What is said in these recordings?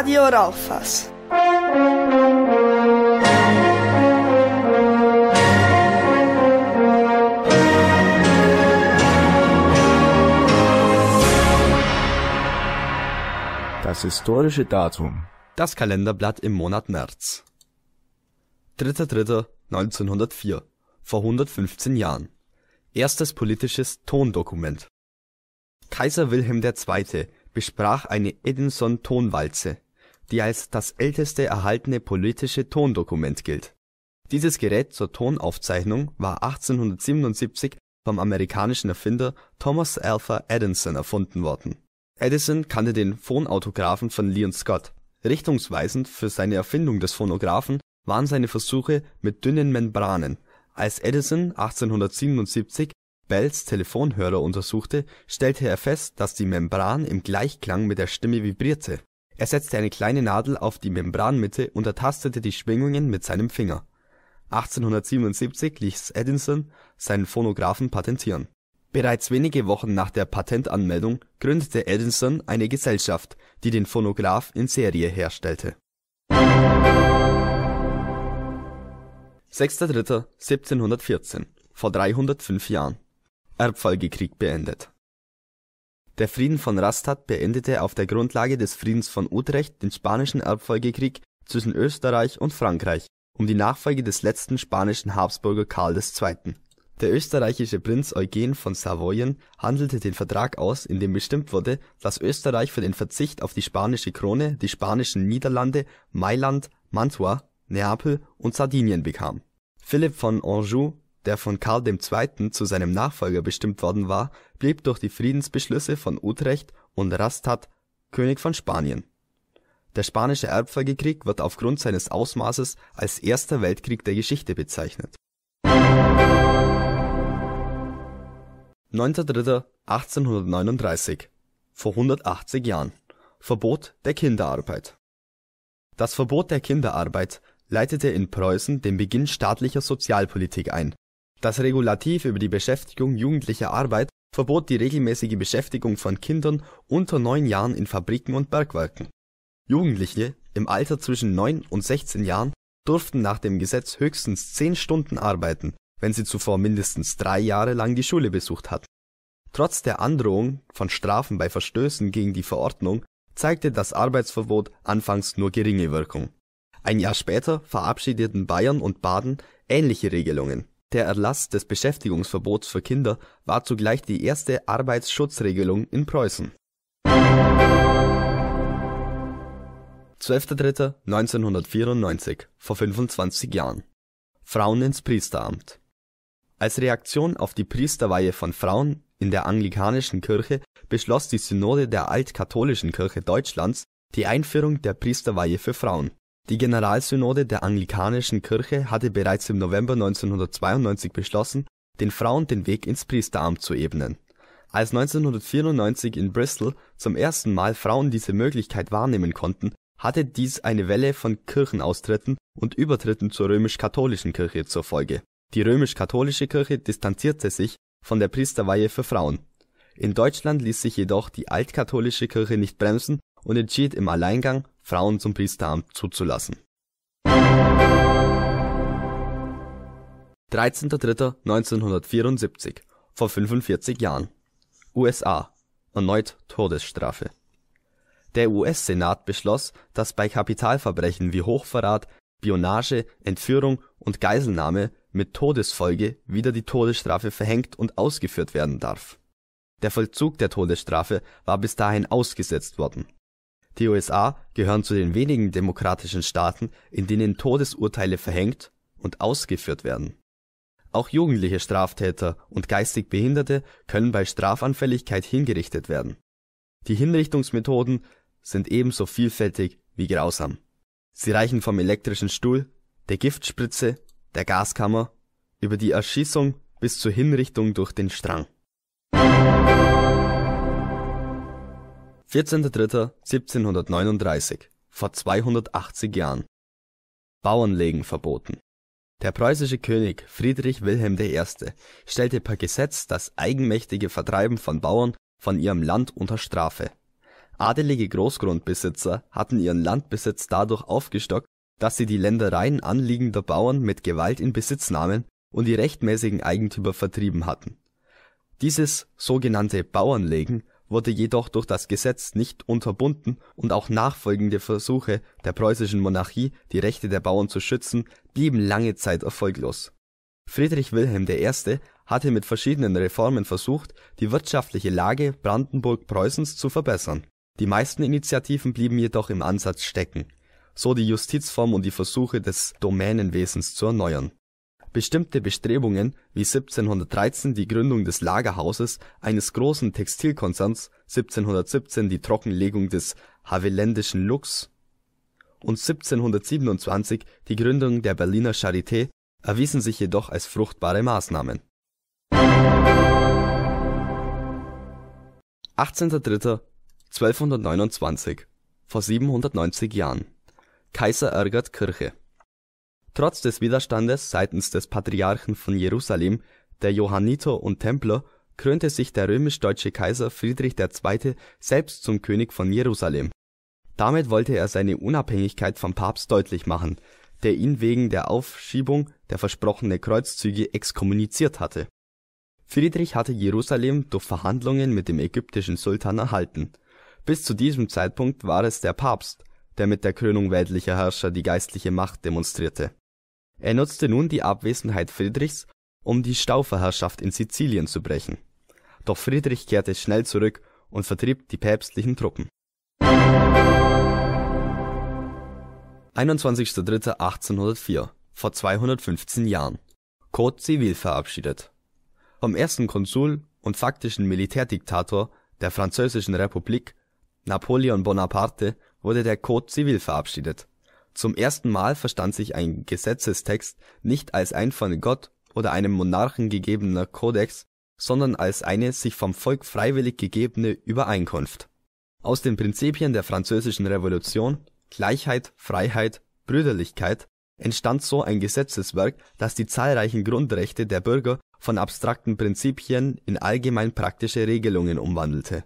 Radio Raufass. Das historische Datum. Das Kalenderblatt im Monat März. 3.3.1904. Vor 115 Jahren. Erstes politisches Tondokument. Kaiser Wilhelm II. besprach eine edison tonwalze die als das älteste erhaltene politische Tondokument gilt. Dieses Gerät zur Tonaufzeichnung war 1877 vom amerikanischen Erfinder Thomas Alpha Edison erfunden worden. Edison kannte den Fonautographen von Leon Scott. Richtungsweisend für seine Erfindung des Phonographen waren seine Versuche mit dünnen Membranen. Als Edison 1877 Bells Telefonhörer untersuchte, stellte er fest, dass die Membran im Gleichklang mit der Stimme vibrierte er setzte eine kleine Nadel auf die Membranmitte und ertastete die Schwingungen mit seinem Finger. 1877 ließ Edison seinen Phonographen patentieren. Bereits wenige Wochen nach der Patentanmeldung gründete Edison eine Gesellschaft, die den Phonograph in Serie herstellte. 6.3.1714, vor 305 Jahren: Erbfolgekrieg beendet der Frieden von Rastatt beendete auf der Grundlage des Friedens von Utrecht den Spanischen Erbfolgekrieg zwischen Österreich und Frankreich um die Nachfolge des letzten spanischen Habsburger Karl II. Der österreichische Prinz Eugen von Savoyen handelte den Vertrag aus, in dem bestimmt wurde, dass Österreich für den Verzicht auf die spanische Krone die spanischen Niederlande, Mailand, Mantua, Neapel und Sardinien bekam. Philipp von Anjou der von Karl II. zu seinem Nachfolger bestimmt worden war, blieb durch die Friedensbeschlüsse von Utrecht und Rastatt König von Spanien. Der Spanische Erbfolgekrieg wird aufgrund seines Ausmaßes als erster Weltkrieg der Geschichte bezeichnet. 9.3.1839 Vor 180 Jahren Verbot der Kinderarbeit Das Verbot der Kinderarbeit leitete in Preußen den Beginn staatlicher Sozialpolitik ein das Regulativ über die Beschäftigung jugendlicher Arbeit verbot die regelmäßige Beschäftigung von Kindern unter neun Jahren in Fabriken und Bergwerken. Jugendliche im Alter zwischen neun und 16 Jahren durften nach dem Gesetz höchstens zehn Stunden arbeiten, wenn sie zuvor mindestens drei Jahre lang die Schule besucht hatten. Trotz der Androhung von Strafen bei Verstößen gegen die Verordnung zeigte das Arbeitsverbot anfangs nur geringe Wirkung. Ein Jahr später verabschiedeten Bayern und Baden ähnliche Regelungen der Erlass des Beschäftigungsverbots für Kinder war zugleich die erste Arbeitsschutzregelung in Preußen. 12.03.1994, vor 25 Jahren Frauen ins Priesteramt Als Reaktion auf die Priesterweihe von Frauen in der anglikanischen Kirche beschloss die Synode der Altkatholischen Kirche Deutschlands die Einführung der Priesterweihe für Frauen die Generalsynode der anglikanischen Kirche hatte bereits im November 1992 beschlossen, den Frauen den Weg ins Priesteramt zu ebnen. Als 1994 in Bristol zum ersten Mal Frauen diese Möglichkeit wahrnehmen konnten, hatte dies eine Welle von Kirchenaustritten und Übertritten zur römisch-katholischen Kirche zur Folge. Die römisch-katholische Kirche distanzierte sich von der Priesterweihe für Frauen. In Deutschland ließ sich jedoch die altkatholische Kirche nicht bremsen und entschied im Alleingang Frauen zum Priesteramt zuzulassen. 13.03.1974, vor 45 Jahren. USA. Erneut Todesstrafe. Der US-Senat beschloss, dass bei Kapitalverbrechen wie Hochverrat, Spionage, Entführung und Geiselnahme mit Todesfolge wieder die Todesstrafe verhängt und ausgeführt werden darf. Der Vollzug der Todesstrafe war bis dahin ausgesetzt worden die USA gehören zu den wenigen demokratischen Staaten, in denen Todesurteile verhängt und ausgeführt werden. Auch jugendliche Straftäter und geistig Behinderte können bei Strafanfälligkeit hingerichtet werden. Die Hinrichtungsmethoden sind ebenso vielfältig wie grausam. Sie reichen vom elektrischen Stuhl, der Giftspritze, der Gaskammer über die Erschießung bis zur Hinrichtung durch den Strang. 14.03.1739, vor 280 Jahren. Bauernlegen verboten. Der preußische König Friedrich Wilhelm I. stellte per Gesetz das eigenmächtige Vertreiben von Bauern von ihrem Land unter Strafe. Adelige Großgrundbesitzer hatten ihren Landbesitz dadurch aufgestockt, dass sie die Ländereien anliegender Bauern mit Gewalt in Besitz nahmen und die rechtmäßigen Eigentümer vertrieben hatten. Dieses sogenannte Bauernlegen wurde jedoch durch das Gesetz nicht unterbunden und auch nachfolgende Versuche der preußischen Monarchie, die Rechte der Bauern zu schützen, blieben lange Zeit erfolglos. Friedrich Wilhelm I. hatte mit verschiedenen Reformen versucht, die wirtschaftliche Lage Brandenburg-Preußens zu verbessern. Die meisten Initiativen blieben jedoch im Ansatz stecken, so die Justizform und die Versuche des Domänenwesens zu erneuern Bestimmte Bestrebungen, wie 1713 die Gründung des Lagerhauses eines großen Textilkonzerns, 1717 die Trockenlegung des Havelländischen Lux und 1727 die Gründung der Berliner Charité, erwiesen sich jedoch als fruchtbare Maßnahmen. 18.03.1229, vor 790 Jahren, Kaiser ärgert Kirche Trotz des Widerstandes seitens des Patriarchen von Jerusalem, der Johanniter und Templer, krönte sich der römisch-deutsche Kaiser Friedrich II. selbst zum König von Jerusalem. Damit wollte er seine Unabhängigkeit vom Papst deutlich machen, der ihn wegen der Aufschiebung der versprochenen Kreuzzüge exkommuniziert hatte. Friedrich hatte Jerusalem durch Verhandlungen mit dem ägyptischen Sultan erhalten. Bis zu diesem Zeitpunkt war es der Papst, der mit der Krönung weltlicher Herrscher die geistliche Macht demonstrierte er nutzte nun die Abwesenheit Friedrichs, um die Stauferherrschaft in Sizilien zu brechen. Doch Friedrich kehrte schnell zurück und vertrieb die päpstlichen Truppen. 21.03.1804, vor 215 Jahren. Code Civil verabschiedet. Vom ersten Konsul und faktischen Militärdiktator der Französischen Republik, Napoleon Bonaparte, wurde der Code Civil verabschiedet zum ersten Mal verstand sich ein Gesetzestext nicht als ein von Gott oder einem Monarchen gegebener Kodex, sondern als eine sich vom Volk freiwillig gegebene Übereinkunft. Aus den Prinzipien der Französischen Revolution (Gleichheit, Freiheit, Brüderlichkeit) entstand so ein Gesetzeswerk, das die zahlreichen Grundrechte der Bürger von abstrakten Prinzipien in allgemein praktische Regelungen umwandelte.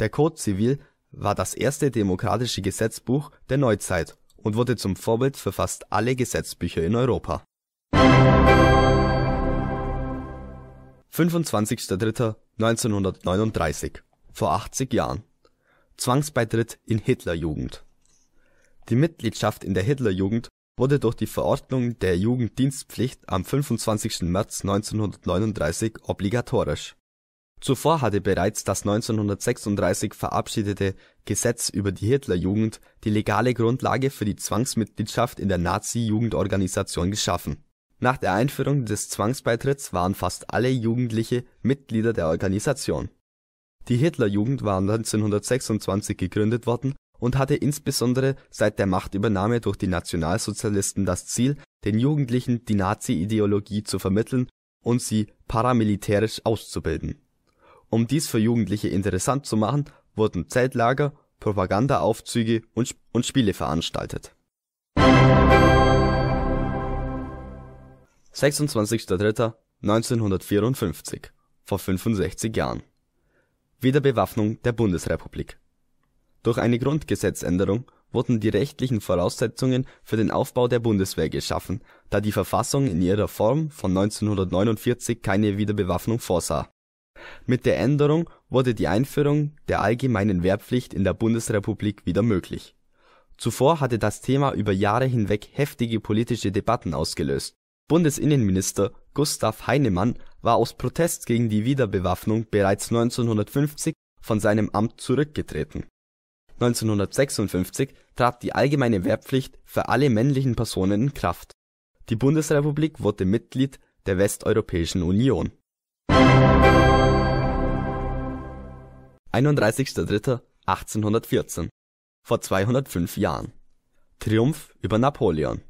Der Code civil war das erste demokratische Gesetzbuch der Neuzeit und wurde zum Vorbild für fast alle Gesetzbücher in Europa. 25.03.1939, vor 80 Jahren. Zwangsbeitritt in Hitlerjugend. Die Mitgliedschaft in der Hitlerjugend wurde durch die Verordnung der Jugenddienstpflicht am 25. März 1939 obligatorisch Zuvor hatte bereits das 1936 verabschiedete Gesetz über die Hitlerjugend die legale Grundlage für die Zwangsmitgliedschaft in der Nazi-Jugendorganisation geschaffen. Nach der Einführung des Zwangsbeitritts waren fast alle Jugendliche Mitglieder der Organisation. Die Hitlerjugend war 1926 gegründet worden und hatte insbesondere seit der Machtübernahme durch die Nationalsozialisten das Ziel, den Jugendlichen die Nazi-Ideologie zu vermitteln und sie paramilitärisch auszubilden um dies für Jugendliche interessant zu machen, wurden Zeltlager, Propagandaaufzüge und Spiele veranstaltet. 26.03.1954, vor 65 Jahren Wiederbewaffnung der Bundesrepublik Durch eine Grundgesetzänderung wurden die rechtlichen Voraussetzungen für den Aufbau der Bundeswehr geschaffen, da die Verfassung in ihrer Form von 1949 keine Wiederbewaffnung vorsah mit der Änderung wurde die Einführung der allgemeinen Wehrpflicht in der Bundesrepublik wieder möglich. Zuvor hatte das Thema über Jahre hinweg heftige politische Debatten ausgelöst. Bundesinnenminister Gustav Heinemann war aus Protest gegen die Wiederbewaffnung bereits 1950 von seinem Amt zurückgetreten. 1956 trat die allgemeine Wehrpflicht für alle männlichen Personen in Kraft. Die Bundesrepublik wurde Mitglied der Westeuropäischen Union 31.03.1814, vor 205 Jahren. Triumph über Napoleon.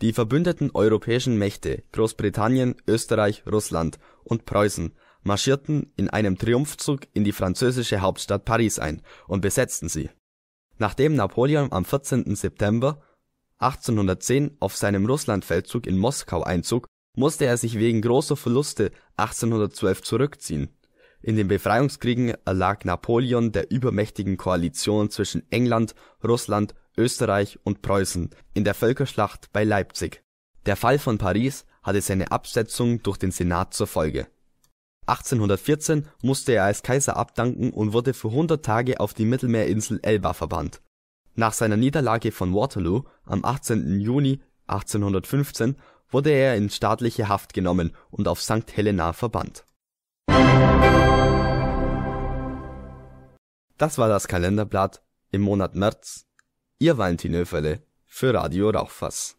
Die verbündeten europäischen Mächte Großbritannien, Österreich, Russland und Preußen marschierten in einem Triumphzug in die französische Hauptstadt Paris ein und besetzten sie. Nachdem Napoleon am 14. September 1810 auf seinem Russlandfeldzug in Moskau einzog, musste er sich wegen großer Verluste 1812 zurückziehen in den Befreiungskriegen erlag Napoleon der übermächtigen Koalition zwischen England, Russland, Österreich und Preußen in der Völkerschlacht bei Leipzig. Der Fall von Paris hatte seine Absetzung durch den Senat zur Folge. 1814 musste er als Kaiser abdanken und wurde für 100 Tage auf die Mittelmeerinsel Elba verbannt. Nach seiner Niederlage von Waterloo am 18. Juni 1815 wurde er in staatliche Haft genommen und auf St. Helena verbannt das war das Kalenderblatt im Monat März. Ihr Valentin Öferle für Radio Rauchfass.